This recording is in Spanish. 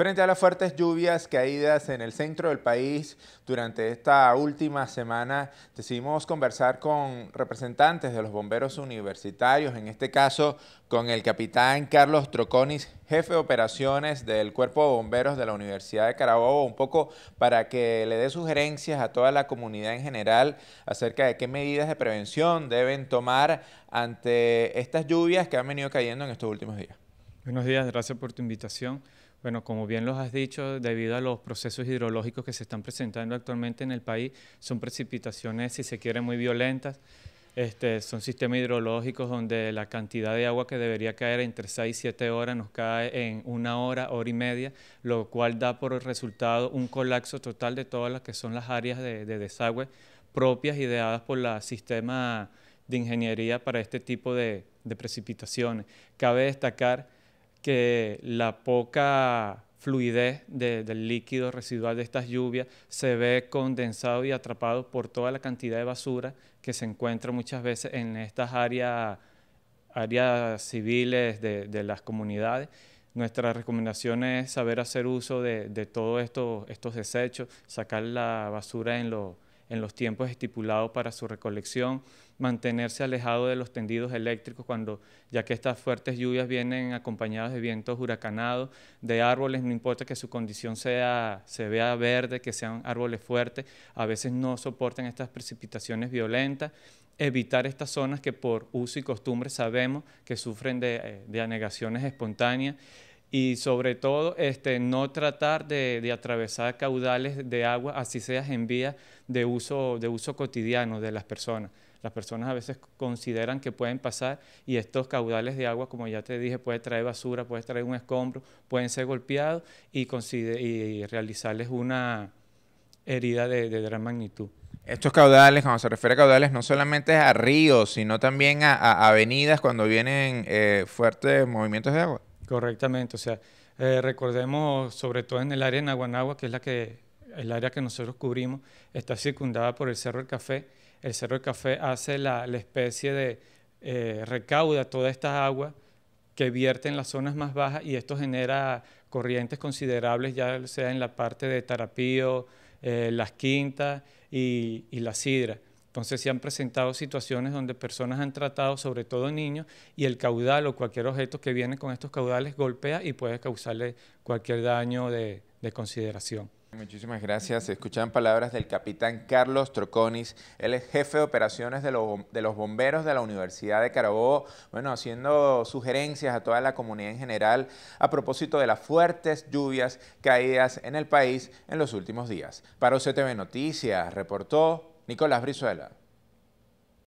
Frente a las fuertes lluvias caídas en el centro del país durante esta última semana, decidimos conversar con representantes de los bomberos universitarios, en este caso con el capitán Carlos Troconis, jefe de operaciones del Cuerpo de Bomberos de la Universidad de Carabobo, un poco para que le dé sugerencias a toda la comunidad en general acerca de qué medidas de prevención deben tomar ante estas lluvias que han venido cayendo en estos últimos días. Buenos días, gracias por tu invitación. Bueno, como bien los has dicho, debido a los procesos hidrológicos que se están presentando actualmente en el país, son precipitaciones, si se quiere, muy violentas. Este, son sistemas hidrológicos donde la cantidad de agua que debería caer entre 6 y 7 horas nos cae en una hora, hora y media, lo cual da por resultado un colapso total de todas las que son las áreas de, desagüe propias ideadas por la sistema de ingeniería para este tipo de, de precipitaciones. Cabe destacar que la poca fluidez del líquido residual de estas lluvias se ve condensado y atrapado por toda la cantidad de basura que se encuentra muchas veces en estas áreas, áreas civiles de, las comunidades. Nuestra recomendación es saber hacer uso de, todos estos desechos, sacar la basura en los en los tiempos estipulados para su recolección, mantenerse alejado de los tendidos eléctricos cuando, ya que estas fuertes lluvias vienen acompañadas de vientos huracanados, de árboles, no importa que su condición sea, se vea verde, que sean árboles fuertes, a veces no soportan estas precipitaciones violentas, evitar estas zonas que por uso y costumbre sabemos que sufren de, eh, de anegaciones espontáneas y sobre todo este, no tratar de, atravesar caudales de agua, así seas en vía de uso, de uso cotidiano de las personas. Las personas a veces consideran que pueden pasar y estos caudales de agua, como ya te dije, puede traer basura, puede traer un escombro, pueden ser golpeados y, y realizarles una herida de, gran magnitud. Estos caudales, cuando se refiere a caudales, no solamente a ríos, sino también a, avenidas cuando vienen eh, fuertes movimientos de agua. Correctamente, o sea, eh, recordemos, sobre todo en el área de Naguanagua, que es la que, el área que nosotros cubrimos, está circundada por el Cerro del Café. El Cerro del Café hace la, especie de, eh, recauda toda esta agua que vierte en las zonas más bajas y esto genera corrientes considerables, ya sea en la parte de Tarapío, eh, Las Quintas y, y La Sidra. Entonces se han presentado situaciones donde personas han tratado, sobre todo niños, y el caudal o cualquier objeto que viene con estos caudales golpea y puede causarle cualquier daño de, consideración. Muchísimas gracias. Escuchan palabras del capitán Carlos Troconis. Él es jefe de operaciones de los, bomberos de la Universidad de Carabobo. Bueno, haciendo sugerencias a toda la comunidad en general a propósito de las fuertes lluvias caídas en el país en los últimos días. Para OCTV Noticias, reportó Nicolás Brizuela.